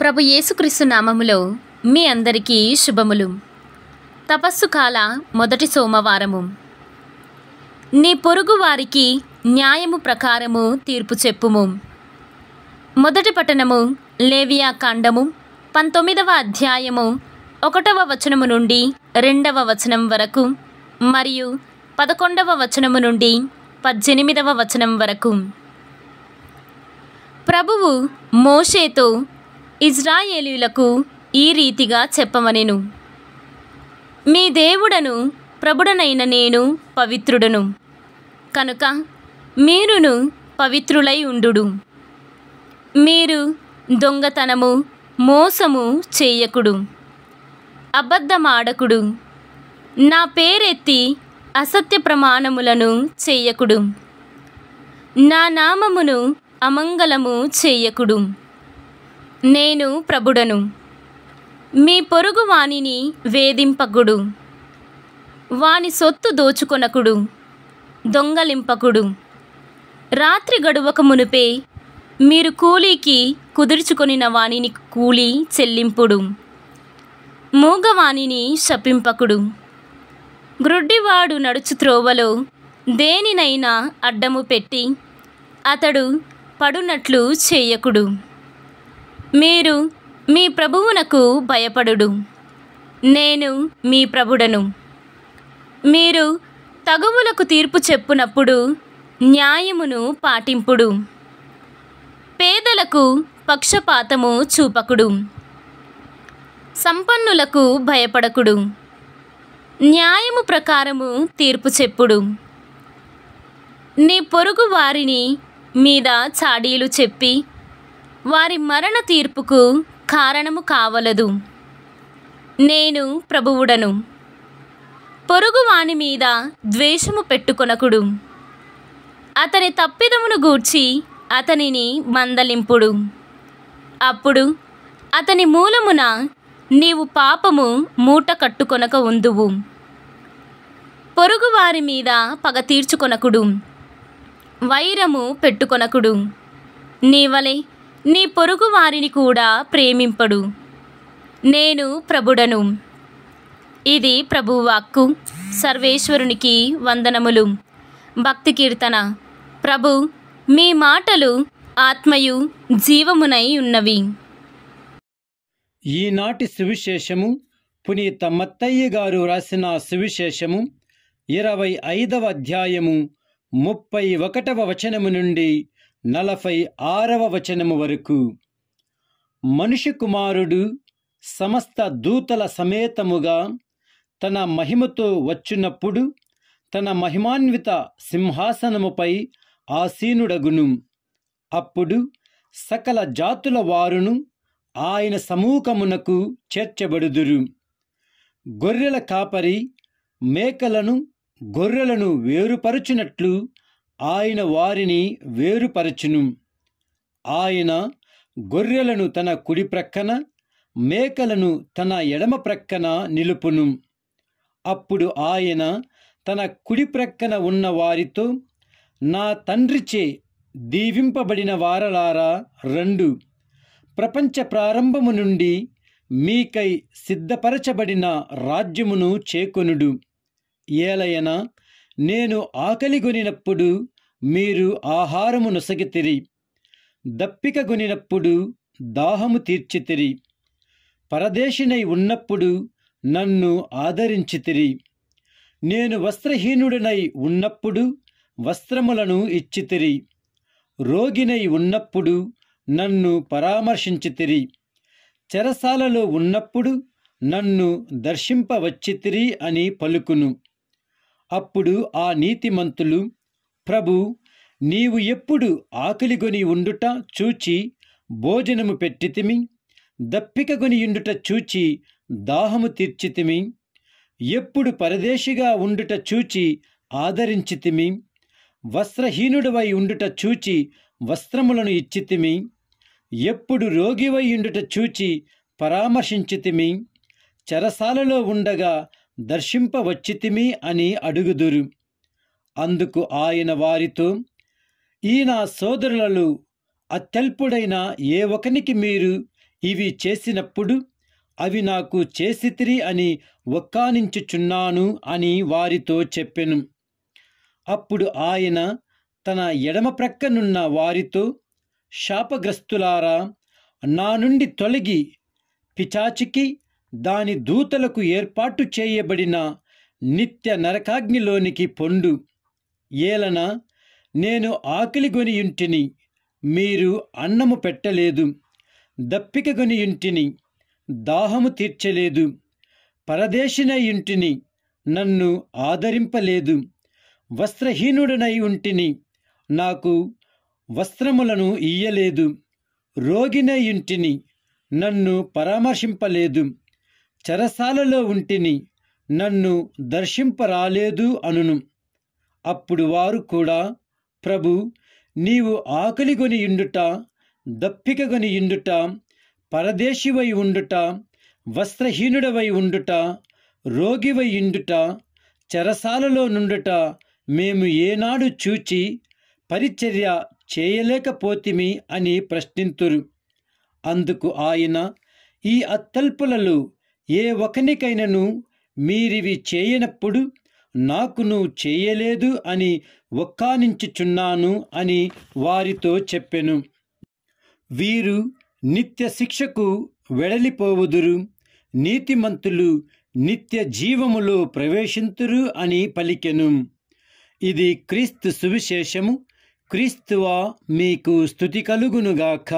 ప్రభు యేసుక్రీస్తు నామములో మీ అందరికీ శుభములు తపస్సు కాల మొదటి సోమవారము నీ పొరుగు వారికి న్యాయము ప్రకారము తీర్పు చెప్పుము మొదటి పట్టణము లేవియా కాండము పంతొమ్మిదవ అధ్యాయము ఒకటవ వచనము నుండి రెండవ వచనం వరకు మరియు పదకొండవ వచనము నుండి పద్దెనిమిదవ వచనం వరకు ప్రభువు మోషేతో ఇజ్రాయేలీలకు ఈ రీతిగా చెప్పమనెను మీ దేవుడను ప్రభుడనైన నేను పవిత్రుడను కనుక మీరును పవిత్రులై ఉండు మీరు దొంగతనము మోసము చేయకుడు అబద్ధమాడకుడు నా పేరెత్తి అసత్య ప్రమాణములను చేయకుడు నా నామమును అమంగళము చేయకుడు నేను ప్రభుడను మీ పొరుగు వాణిని వేధింపకుడు వాని సొత్తు దోచుకొనకుడు దొంగలింపకుడు రాత్రి గడువక మునిపే మీరు కూలీకి కుదుర్చుకొనిన వాణిని కూలీ చెల్లింపుడు మూగవాణిని శపింపకుడు గ్రుడ్డివాడు నడుచు త్రోవలో దేనినైనా అడ్డము పెట్టి అతడు పడునట్లు చేయకుడు మీరు మీ ప్రభువునకు భయపడుడు నేను మీ ప్రభుడను మీరు తగువులకు తీర్పు చెప్పునప్పుడు న్యాయమును పాటింపుడు పేదలకు పక్షపాతము చూపకుడు సంపన్నులకు భయపడకుడు న్యాయము ప్రకారము తీర్పు చెప్పుడు నీ పొరుగు వారిని మీద చాడీలు చెప్పి వారి మరణ తీర్పుకు కారణము కావలదు నేను ప్రభువుడను పొరుగువాని మీద ద్వేషము పెట్టుకొనకుడు అతని తప్పిదమును గూర్చి అతనిని మందలింపుడు అప్పుడు అతని మూలమున నీవు పాపము మూట కట్టుకొనక ఉందువు పొరుగువారి మీద పగ తీర్చుకొనకుడు వైరము పెట్టుకొనకుడు నీవలే నీ పొరుగు వారిని కూడా ప్రేమింపడు నేను ప్రభుడను ఇది ప్రభువాక్కు సర్వేశ్వరునికి వందనములు భక్తి కీర్తన ప్రభు మీ మాటలు ఆత్మయు జీవమునై ఉన్నవి ఈనాటి సువిశేషము పునీత మత్తయ్య గారు రాసిన సువిశేషము ఇరవై ఐదవ అధ్యాయము ముప్పై ఒకటవ వచనము నుండి నలభై ఆరవ వచనము వరకు మనుష్య కుమారుడు సమస్త దూతల సమేతముగా తన మహిమతో వచ్చినప్పుడు తన మహిమాన్విత సింహాసనముపై ఆసీనుడగును అప్పుడు సకల జాతుల వారును ఆయన సమూకమునకు చేర్చబడుదురు గొర్రెల కాపరి మేకలను గొర్రెలను వేరుపరుచునట్లు ఆయన వారిని వేరుపరచును ఆయన గొర్రెలను తన కుడి ప్రక్కన మేకలను తన ఎడమ ప్రక్కన నిలుపును అప్పుడు ఆయన తన కుడి ప్రక్కన ఉన్న వారితో నా తండ్రిచే దీవింపబడిన వారలారా రెండు ప్రపంచ ప్రారంభము నుండి మీకై సిద్ధపరచబడిన రాజ్యమును చేకొనుడు ఏలయన నేను ఆకలి కొనినప్పుడు మీరు ఆహారము నొసగితిరి కొనినప్పుడు దాహము తీర్చితిరి పరదేశినై ఉన్నప్పుడు నన్ను ఆదరించితిరి నేను వస్త్రహీనుడినై ఉన్నప్పుడు వస్త్రములను ఇచ్చితిరి రోగినై ఉన్నప్పుడు నన్ను పరామర్శించితిరి చెరసాలలో ఉన్నప్పుడు నన్ను దర్శింపవచ్చితిరి అని పలుకును అప్పుడు ఆ నీతిమంతులు ప్రభు నీవు ఎప్పుడు ఆకలిగొని ఉండుట చూచి భోజనము పెట్టితిమి దప్పికగొని ఉండుట చూచి దాహము తీర్చితిమి ఎప్పుడు పరదేశిగా ఉండుట చూచి ఆదరించితిమి వస్త్రహీనుడవై ఉండుట చూచి వస్త్రములను ఇచ్చితిమి ఎప్పుడు రోగివై ఉండుట చూచి పరామర్శించితిమి చరసాలలో ఉండగా దర్శింపవచ్చితిమి అని అడుగుదురు అందుకు ఆయన వారితో ఈ నా సోదరులలో అత్యల్పుడైన ఏ ఒకనికి మీరు ఇవి చేసినప్పుడు అవి నాకు చేసితిరి అని ఒక్కానించుచున్నాను అని వారితో చెప్పెను అప్పుడు ఆయన తన ఎడమ ప్రక్కనున్న వారితో శాపగ్రస్తులారా నా నుండి తొలగి పిచాచికి దాని దూతలకు ఏర్పాటు చేయబడిన నిత్య నరకాగ్నిలోనికి పొండు ఏలన నేను ఆకలిగొని ఇంటిని మీరు అన్నము పెట్టలేదు దప్పికగొని ఇంటిని దాహము తీర్చలేదు పరదేశిన ఇంటిని నన్ను ఆదరింపలేదు వస్త్రహీనుడనై ఉంటిని నాకు వస్త్రములను ఇయ్యలేదు రోగిన ఇంటిని నన్ను పరామర్శింపలేదు చెరసాలలో ఉంటిని నన్ను దర్శింపరాలేదు అనును అప్పుడు వారు కూడా ప్రభు నీవు ఆకలిగొని ఇండుట దప్పికగొని ఇండుట పరదేశివై ఉండుట వస్త్రహీనుడవై ఉండుట రోగివై ఇండుట చెరసాలలో నుండుట మేము ఏనాడు చూచి పరిచర్య చేయలేకపోతిమి అని ప్రశ్నింతురు అందుకు ఆయన ఈ అత్తల్పులలు ఏ ఒకనికైనను మీరివి చేయనప్పుడు నాకు నువ్వు చేయలేదు అని ఒక్కానించుచున్నాను అని వారితో చెప్పెను వీరు నిత్య శిక్షకు వెడలిపోవుదురు నీతిమంతులు నిత్య జీవములో ప్రవేశింతురు అని పలికెను ఇది క్రీస్తు సువిశేషము క్రీస్తువా మీకు స్థుతి కలుగునుగాక